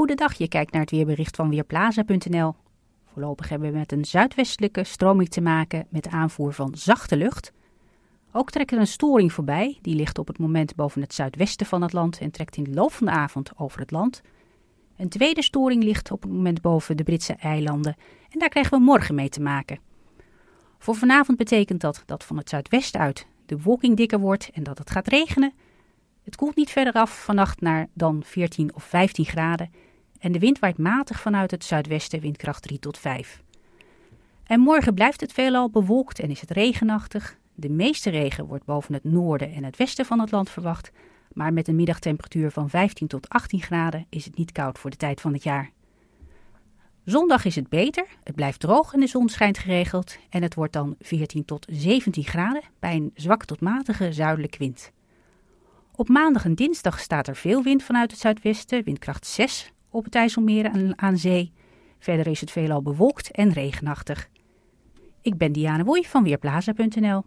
Goedendag, je kijkt naar het weerbericht van Weerplaza.nl. Voorlopig hebben we met een zuidwestelijke stroming te maken met aanvoer van zachte lucht. Ook trekt er een storing voorbij, die ligt op het moment boven het zuidwesten van het land en trekt in de loop van de avond over het land. Een tweede storing ligt op het moment boven de Britse eilanden en daar krijgen we morgen mee te maken. Voor vanavond betekent dat dat van het zuidwesten uit de walking dikker wordt en dat het gaat regenen. Het koelt niet verder af vannacht naar dan 14 of 15 graden en de wind waait matig vanuit het zuidwesten windkracht 3 tot 5. En morgen blijft het veelal bewolkt en is het regenachtig. De meeste regen wordt boven het noorden en het westen van het land verwacht, maar met een middagtemperatuur van 15 tot 18 graden is het niet koud voor de tijd van het jaar. Zondag is het beter, het blijft droog en de zon schijnt geregeld en het wordt dan 14 tot 17 graden bij een zwakke tot matige zuidelijke wind. Op maandag en dinsdag staat er veel wind vanuit het zuidwesten, windkracht 6, op het IJsselmeer en aan zee. Verder is het veelal bewolkt en regenachtig. Ik ben Diane Woei van Weerplaza.nl.